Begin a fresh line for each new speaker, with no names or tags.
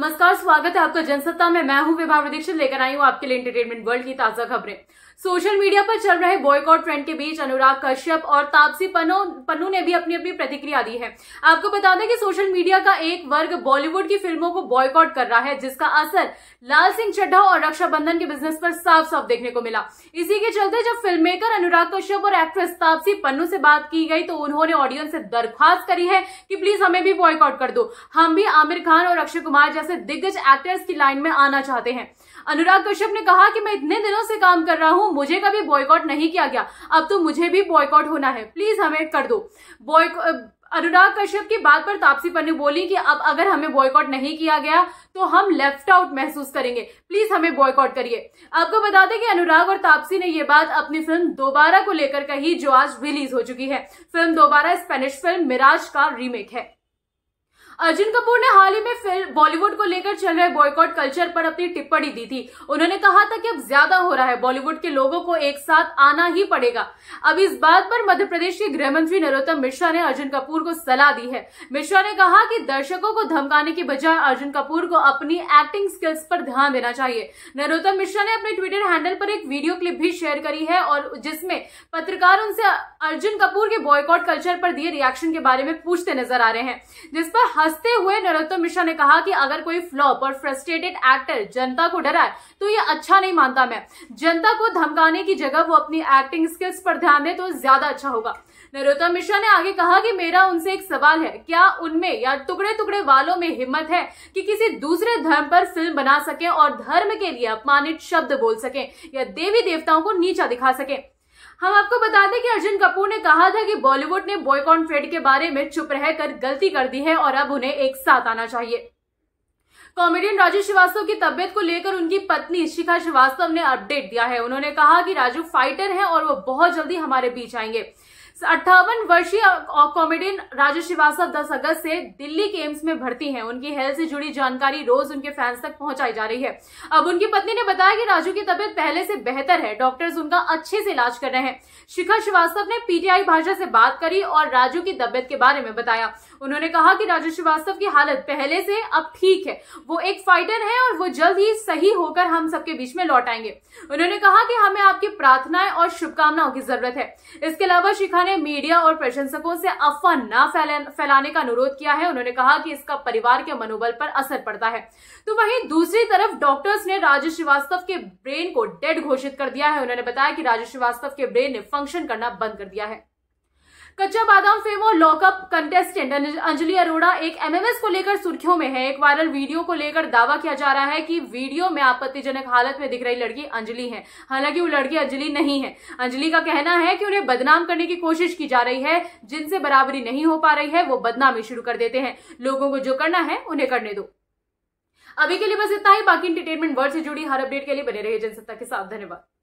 नमस्कार स्वागत है आपका जनसत्ता में मैं हूं विभाव दीक्षित लेकर आई हूं आपके लिए इंटरटेनमेंट वर्ल्ड की ताजा खबरें सोशल मीडिया पर चल रहे बॉयकॉट ट्रेंड के बीच अनुराग कश्यप और तापसी पन्नू ने भी अपनी अपनी प्रतिक्रिया दी है आपको बता दें कि सोशल मीडिया का एक वर्ग बॉलीवुड की फिल्मों को बॉयकॉट कर रहा है जिसका असर लाल सिंह चड्ढा और रक्षाबंधन के बिजनेस पर साफ साफ देखने को मिला इसी के चलते जब फिल्म मेकर अनुराग कश्यप और एक्ट्रेस तापसी पन्नू से बात की गई तो उन्होंने ऑडियंस से दरख्वास्त करी है कि प्लीज हमें भी बॉयकॉट कर दो हम भी आमिर खान और अक्षय कुमार जैसे दिग्गज एक्टर्स की लाइन में आना चाहते हैं अनुराग कश्यप ने कहा कि मैं इतने दिनों से काम कर रहा हूं मुझे कभी बॉयकॉट नहीं किया गया अब तो मुझे भी बॉयकॉट होना है प्लीज हमें कर दो अनुराग कश्यप की बात पर तापसी पन्नू बोली कि अब अगर हमें बॉयकॉट नहीं किया गया तो हम लेफ्ट आउट महसूस करेंगे प्लीज हमें बॉयकॉट करिए आपको बता दें कि अनुराग और तापसी ने यह बात अपनी फिल्म दोबारा को लेकर कही जो आज रिलीज हो चुकी है फिल्म दोबारा स्पेनिश फिल्म मिराज का रीमेक है अर्जुन कपूर ने हाल ही में फिल्म बॉलीवुड को लेकर चल रहे बॉयकॉट कल्चर पर अपनी टिप्पणी दी थी उन्होंने कहा था कि अब ज्यादा हो रहा है बॉलीवुड के लोगों को एक साथ आना ही पड़ेगा अब इस बात पर मध्य प्रदेश के गृह मंत्री नरोत्तम मिश्रा ने अर्जुन कपूर को सलाह दी है मिश्रा ने कहा कि दर्शकों को धमकाने के बजाय अर्जुन कपूर को अपनी एक्टिंग स्किल्स पर ध्यान देना चाहिए नरोत्तम मिश्रा ने अपने ट्विटर हैंडल पर एक वीडियो क्लिप भी शेयर करी है और जिसमें पत्रकार उनसे अर्जुन कपूर के बॉयकॉट कल्चर पर दिए रिएक्शन के बारे में पूछते नजर आ रहे हैं जिस पर हंसते हुए नरोत्तम मिश्रा ने कहा कि अगर कोई फ्लॉप और फ्रस्ट्रेटेड एक्टर जनता को डराए तो ये अच्छा नहीं मानता मैं जनता को धमकाने की जगह वो अपनी एक्टिंग स्किल्स पर ध्यान दे तो ज्यादा अच्छा होगा नरोत्तम मिश्रा ने आगे कहा कि मेरा उनसे एक सवाल है क्या उनमें या टुकड़े टुकड़े वालों में हिम्मत है कि किसी दूसरे धर्म पर फिल्म बना सके और धर्म के लिए अपमानित शब्द बोल सके या देवी देवताओं को नीचा दिखा सके हम आपको बता दें कि अर्जुन कपूर ने कहा था कि बॉलीवुड ने बॉयकॉन फ्रेड के बारे में चुप रहकर गलती कर दी है और अब उन्हें एक साथ आना चाहिए कॉमेडियन राजू श्रीवास्तव की तबियत को लेकर उनकी पत्नी शिखा श्रीवास्तव ने अपडेट दिया है उन्होंने कहा कि राजू फाइटर हैं और वो बहुत जल्दी हमारे बीच आएंगे अट्ठावन वर्षीय कॉमेडियन राजेश श्रीवास्तव दस अगस्त से दिल्ली के एम्स में भर्ती हैं उनकी हेल्थ से जुड़ी जानकारी रोज उनके फैंस तक पहुंचाई जा रही है अब उनकी पत्नी ने बताया कि राजू की तबियत पहले से बेहतर है डॉक्टर्स उनका अच्छे से इलाज कर रहे हैं शिखा श्रीवास्तव ने पीटीआई भाषा से बात करी और राजू की तबियत के बारे में बताया उन्होंने कहा कि राजू श्रीवास्तव की हालत पहले से अब ठीक है वो एक फाइटर है और वो जल्द ही सही होकर हम सबके बीच में लौट आएंगे उन्होंने कहा कि हमें आपकी प्रार्थनाएं और शुभकामनाओं की जरूरत है इसके अलावा शिखा ने मीडिया और प्रशंसकों से अफवाह न फैलाने का अनुरोध किया है उन्होंने कहा कि इसका परिवार के मनोबल पर असर पड़ता है तो वहीं दूसरी तरफ डॉक्टर्स ने राजेश श्रीवास्तव के ब्रेन को डेड घोषित कर दिया है उन्होंने बताया कि राजेश श्रीवास्तव के ब्रेन ने फंक्शन करना बंद कर दिया है कच्चा बादाम फेमो लॉकअप कंटेस्टेंट अंजलि अरोड़ा एक एमएमएस को लेकर सुर्खियों में है एक वायरल वीडियो को लेकर दावा किया जा रहा है कि वीडियो में आपत्तिजनक हालत में दिख रही लड़की अंजलि है हालांकि वो लड़की अंजलि नहीं है अंजलि का कहना है कि उन्हें बदनाम करने की कोशिश की जा रही है जिनसे बराबरी नहीं हो पा रही है वो बदनामी शुरू कर देते हैं लोगों को जो करना है उन्हें करने दो अभी के लिए बस इतना ही बाकी इंटरटेनमेंट वर्ल्ड से जुड़ी हर अपडेट के लिए बने रहे जनसत्ता के साथ धन्यवाद